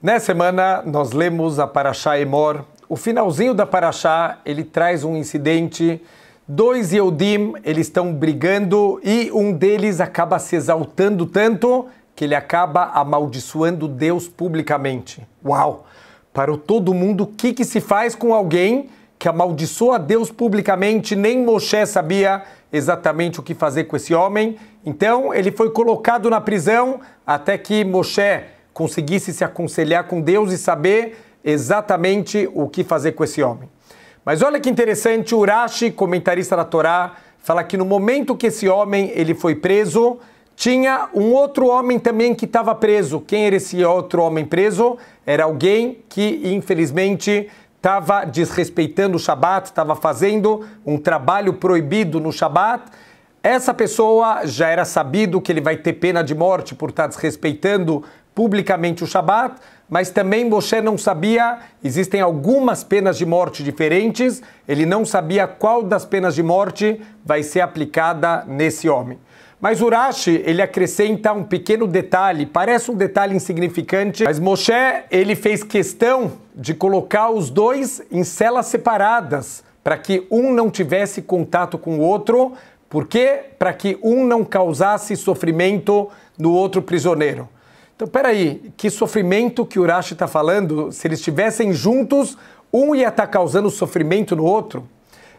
Nessa semana nós lemos a Paraxá Emor. O finalzinho da Paraxá, ele traz um incidente. Dois Yehudim, eles estão brigando e um deles acaba se exaltando tanto que ele acaba amaldiçoando Deus publicamente. Uau! Para todo mundo, o que, que se faz com alguém que amaldiçoa Deus publicamente? Nem Moshe sabia exatamente o que fazer com esse homem. Então, ele foi colocado na prisão até que Moshe conseguisse se aconselhar com Deus e saber exatamente o que fazer com esse homem. Mas olha que interessante, Urashi, comentarista da Torá, fala que no momento que esse homem ele foi preso, tinha um outro homem também que estava preso. Quem era esse outro homem preso? Era alguém que, infelizmente, estava desrespeitando o Shabat, estava fazendo um trabalho proibido no Shabat. Essa pessoa já era sabido que ele vai ter pena de morte por estar desrespeitando publicamente o Shabat, mas também Moshe não sabia, existem algumas penas de morte diferentes, ele não sabia qual das penas de morte vai ser aplicada nesse homem. Mas Urashi, ele acrescenta um pequeno detalhe, parece um detalhe insignificante, mas Moshe, ele fez questão de colocar os dois em celas separadas, para que um não tivesse contato com o outro, porque para que um não causasse sofrimento no outro prisioneiro. Então, peraí, que sofrimento que Urashi está falando? Se eles estivessem juntos, um ia estar tá causando sofrimento no outro?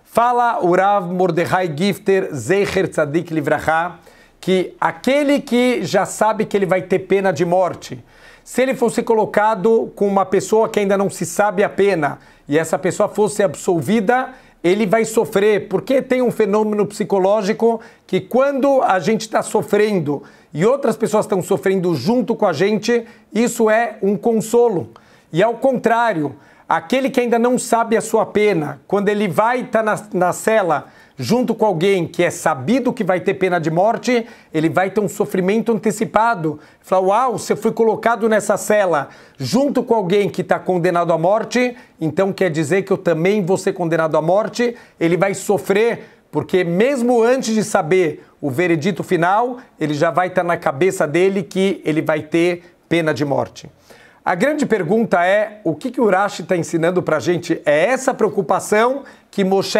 Fala Urav Mordechai Gifter Zecher Tzadik Livraha, que aquele que já sabe que ele vai ter pena de morte, se ele fosse colocado com uma pessoa que ainda não se sabe a pena, e essa pessoa fosse absolvida, ele vai sofrer, porque tem um fenômeno psicológico que quando a gente está sofrendo e outras pessoas estão sofrendo junto com a gente, isso é um consolo. E ao contrário, aquele que ainda não sabe a sua pena, quando ele vai estar tá na, na cela junto com alguém que é sabido que vai ter pena de morte, ele vai ter um sofrimento antecipado. Fala, uau, se eu fui colocado nessa cela junto com alguém que está condenado à morte, então quer dizer que eu também vou ser condenado à morte, ele vai sofrer, porque mesmo antes de saber o veredito final, ele já vai estar tá na cabeça dele que ele vai ter pena de morte. A grande pergunta é o que, que Urashi está ensinando para a gente? É essa preocupação que Moshe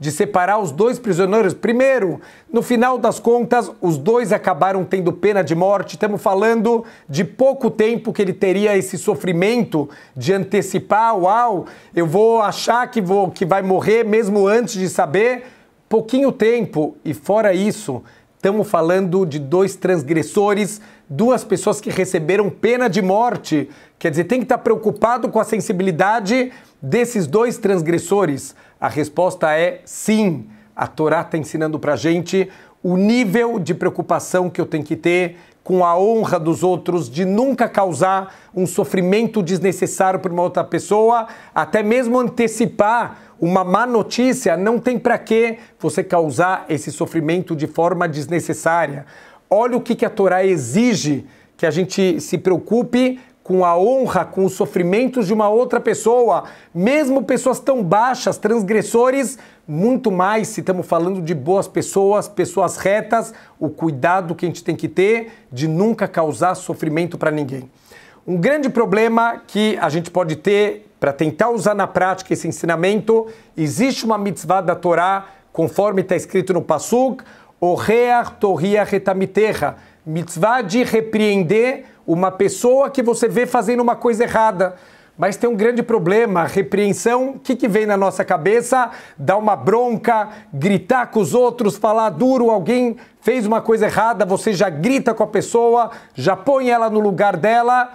de separar os dois prisioneiros. Primeiro, no final das contas, os dois acabaram tendo pena de morte. Estamos falando de pouco tempo que ele teria esse sofrimento de antecipar, uau, eu vou achar que, vou, que vai morrer mesmo antes de saber. Pouquinho tempo. E fora isso, estamos falando de dois transgressores duas pessoas que receberam pena de morte. Quer dizer, tem que estar preocupado com a sensibilidade desses dois transgressores? A resposta é sim. A Torá está ensinando para a gente o nível de preocupação que eu tenho que ter com a honra dos outros, de nunca causar um sofrimento desnecessário para uma outra pessoa, até mesmo antecipar uma má notícia, não tem para que você causar esse sofrimento de forma desnecessária. Olha o que, a Torá exige que a gente se preocupe com a honra, com os sofrimentos de uma outra pessoa, mesmo pessoas tão baixas, transgressores, muito mais se estamos falando de boas pessoas, pessoas retas, o cuidado que a gente tem que ter de nunca causar sofrimento para ninguém. Um grande problema que a gente pode ter para tentar usar na prática esse ensinamento, existe uma mitzvah da Torá, conforme está escrito no Passuk, Orrear torriar retamiterra. Mitzvah de repreender uma pessoa que você vê fazendo uma coisa errada. Mas tem um grande problema, a repreensão, o que, que vem na nossa cabeça? Dar uma bronca, gritar com os outros, falar duro, alguém fez uma coisa errada, você já grita com a pessoa, já põe ela no lugar dela.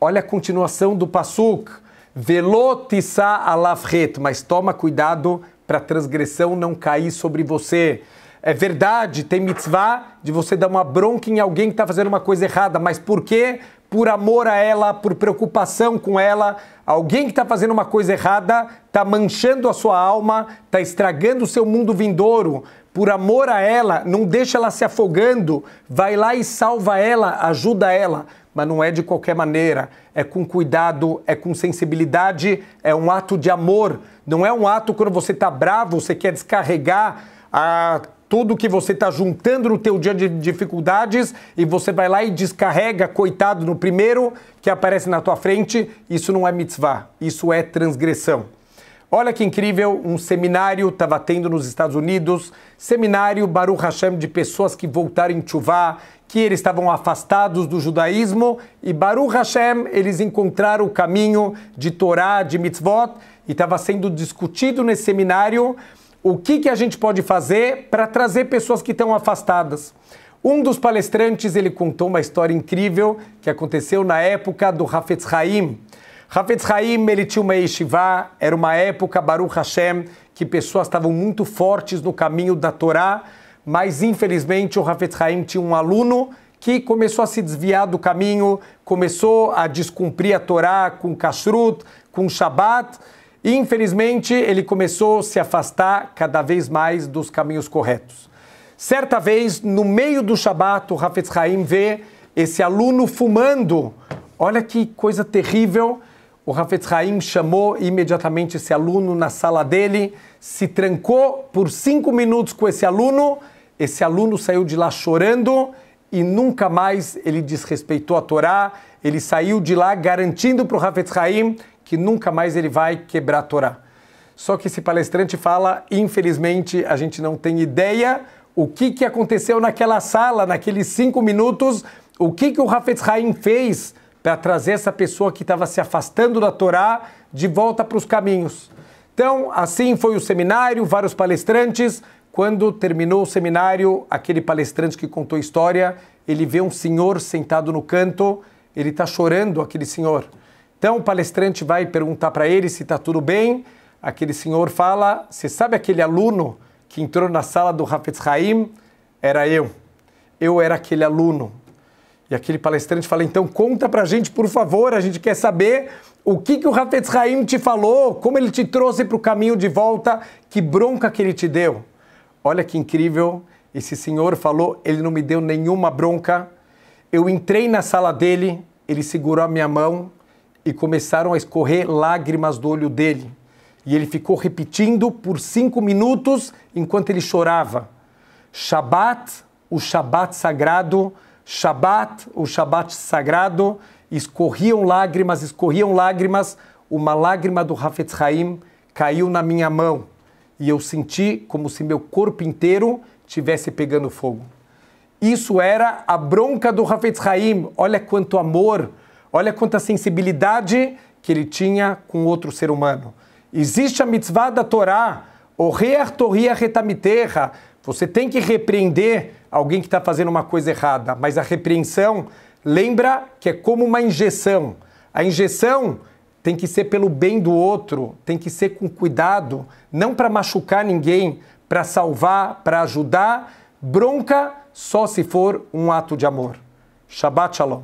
Olha a continuação do Passuk. Velotissa alafret, mas toma cuidado para a transgressão não cair sobre você é verdade, tem mitzvah de você dar uma bronca em alguém que está fazendo uma coisa errada, mas por quê? Por amor a ela, por preocupação com ela. Alguém que está fazendo uma coisa errada está manchando a sua alma, está estragando o seu mundo vindouro. Por amor a ela, não deixa ela se afogando, vai lá e salva ela, ajuda ela. Mas não é de qualquer maneira, é com cuidado, é com sensibilidade, é um ato de amor. Não é um ato quando você está bravo, você quer descarregar a tudo que você está juntando no teu dia de dificuldades e você vai lá e descarrega, coitado, no primeiro que aparece na tua frente, isso não é mitzvah, isso é transgressão. Olha que incrível, um seminário estava tendo nos Estados Unidos, seminário Baruch Hashem de pessoas que voltaram em Tchuvá, que eles estavam afastados do judaísmo, e Baruch Hashem, eles encontraram o caminho de Torá, de mitzvot, e estava sendo discutido nesse seminário o que, que a gente pode fazer para trazer pessoas que estão afastadas. Um dos palestrantes ele contou uma história incrível que aconteceu na época do Hafetz Haim. Hafetz Haim ele tinha uma yeshiva, era uma época, Baruch Hashem, que pessoas estavam muito fortes no caminho da Torá, mas infelizmente o Hafetz Haim tinha um aluno que começou a se desviar do caminho, começou a descumprir a Torá com kashrut, com shabat, Infelizmente, ele começou a se afastar cada vez mais dos caminhos corretos. Certa vez, no meio do Shabat, o Hafetz Haim vê esse aluno fumando. Olha que coisa terrível. O Hafetz Haim chamou imediatamente esse aluno na sala dele, se trancou por cinco minutos com esse aluno. Esse aluno saiu de lá chorando e nunca mais ele desrespeitou a Torá. Ele saiu de lá garantindo para o Hafetz Haim que nunca mais ele vai quebrar a Torá. Só que esse palestrante fala, infelizmente, a gente não tem ideia o que, que aconteceu naquela sala, naqueles cinco minutos, o que, que o Hafez Haim fez para trazer essa pessoa que estava se afastando da Torá de volta para os caminhos. Então, assim foi o seminário, vários palestrantes. Quando terminou o seminário, aquele palestrante que contou a história, ele vê um senhor sentado no canto, ele está chorando, aquele senhor. Então o palestrante vai perguntar para ele se está tudo bem. Aquele senhor fala: Você sabe aquele aluno que entrou na sala do Hafetz Haim? Era eu. Eu era aquele aluno. E aquele palestrante fala: Então conta para a gente, por favor, a gente quer saber o que, que o Hafetz Haim te falou, como ele te trouxe para o caminho de volta, que bronca que ele te deu. Olha que incrível. Esse senhor falou: Ele não me deu nenhuma bronca. Eu entrei na sala dele, ele segurou a minha mão e começaram a escorrer lágrimas do olho dele. E ele ficou repetindo por cinco minutos enquanto ele chorava: Shabat, o Shabat sagrado, Shabat, o Shabat sagrado. Escorriam lágrimas, escorriam lágrimas. Uma lágrima do Hafetz Haim caiu na minha mão e eu senti como se meu corpo inteiro tivesse pegando fogo. Isso era a bronca do Hafetz Haim. Olha quanto amor, Olha quanta sensibilidade que ele tinha com outro ser humano. Existe a mitzvah da Torá, o reartorria Você tem que repreender alguém que está fazendo uma coisa errada, mas a repreensão, lembra que é como uma injeção. A injeção tem que ser pelo bem do outro, tem que ser com cuidado, não para machucar ninguém, para salvar, para ajudar. Bronca só se for um ato de amor. Shabbat Shalom.